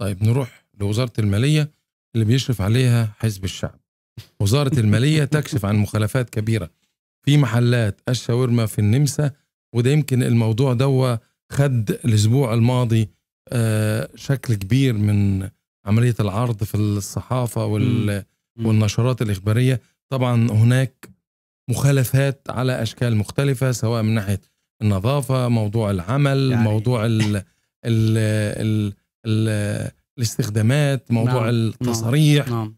طيب نروح لوزاره الماليه اللي بيشرف عليها حزب الشعب وزاره الماليه تكشف عن مخالفات كبيره في محلات الشاورما في النمسا وده يمكن الموضوع دوه خد الاسبوع الماضي آه، شكل كبير من عمليه العرض في الصحافه وال والنشرات الاخباريه طبعا هناك مخالفات على اشكال مختلفه سواء من ناحيه النظافه موضوع العمل يعني موضوع ال ال ال الاستخدامات موضوع نعم،, نعم. التصاريح نعم.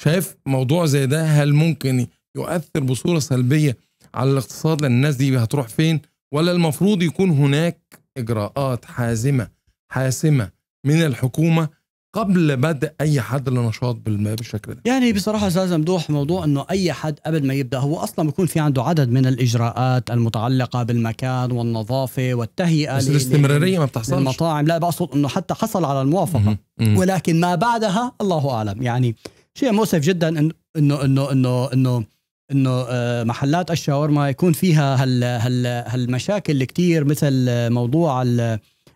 شايف موضوع زي ده هل ممكن يؤثر بصوره سلبيه على الاقتصاد لان الناس دي هتروح فين ولا المفروض يكون هناك اجراءات حازمه حاسمه من الحكومه قبل بدء اي حد لنشاط بالشكل ده يعني بصراحه استاذ ممدوح موضوع انه اي حد قبل ما يبدا هو اصلا بيكون في عنده عدد من الاجراءات المتعلقه بالمكان والنظافه والتهيئه بس الاستمراريه ما بتحصلش المطاعم لا بقصد انه حتى حصل على الموافقه ولكن ما بعدها الله اعلم يعني شيء مؤسف جدا انه انه انه انه, إنه انه محلات الشاورما يكون فيها هال هال هالمشاكل كثير مثل موضوع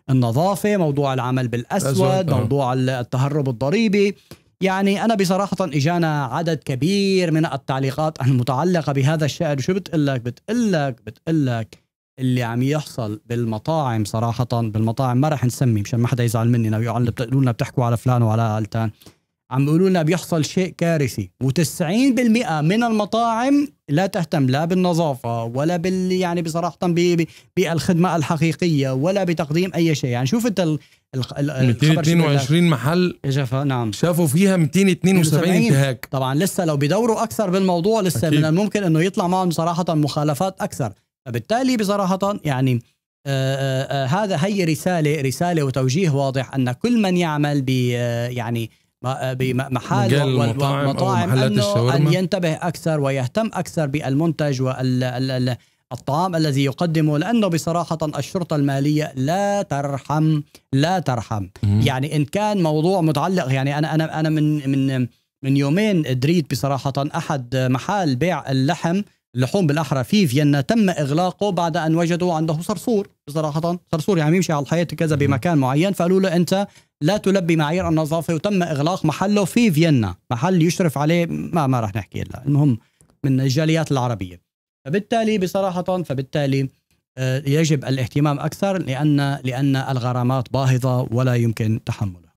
النظافه موضوع العمل بالاسود آه. موضوع التهرب الضريبي يعني انا بصراحه اجانا عدد كبير من التعليقات المتعلقه بهذا الشأن شو بتقول لك بتقول لك بتقول لك اللي عم يحصل بالمطاعم صراحه بالمطاعم ما رح نسمي مشان ما حدا يزعل مني لو يعلق بتقولوا لنا بتحكوا على فلان وعلى علتان عم بيقولوا لنا بيحصل شيء كارثي و90% من المطاعم لا تهتم لا بالنظافه ولا بال يعني بصراحه بالخدمه الحقيقيه ولا بتقديم اي شيء يعني شوف انت ال... ال... ال... 222 محل شافها نعم شافوا فيها 272 انتهاك طبعا لسه لو بيدوروا اكثر بالموضوع لسه أكيد. من الممكن انه يطلع معهم صراحه مخالفات اكثر فبالتالي بصراحه يعني آآ آه، آآ آه، آه، هذا هي رساله رساله وتوجيه واضح ان كل من يعمل ب يعني آه، بمحال ومطاعم أنه أن ينتبه أكثر ويهتم أكثر بالمنتج والطعام الذي يقدمه لأنه بصراحة الشرطة المالية لا ترحم لا ترحم يعني إن كان موضوع متعلق يعني أنا أنا أنا من من من يومين دريت بصراحة أحد محال بيع اللحم اللحوم بالاحرى في فيينا تم اغلاقه بعد ان وجدوا عنده صرصور صراحه صرصور يعني يمشي على الحياه كذا بمكان معين فقالوا له انت لا تلبي معايير النظافه وتم اغلاق محله في فيينا محل يشرف عليه ما ما راح نحكي هلا المهم من الجاليات العربيه فبالتالي بصراحه فبالتالي آه، يجب الاهتمام اكثر لان لان الغرامات باهظه ولا يمكن تحملها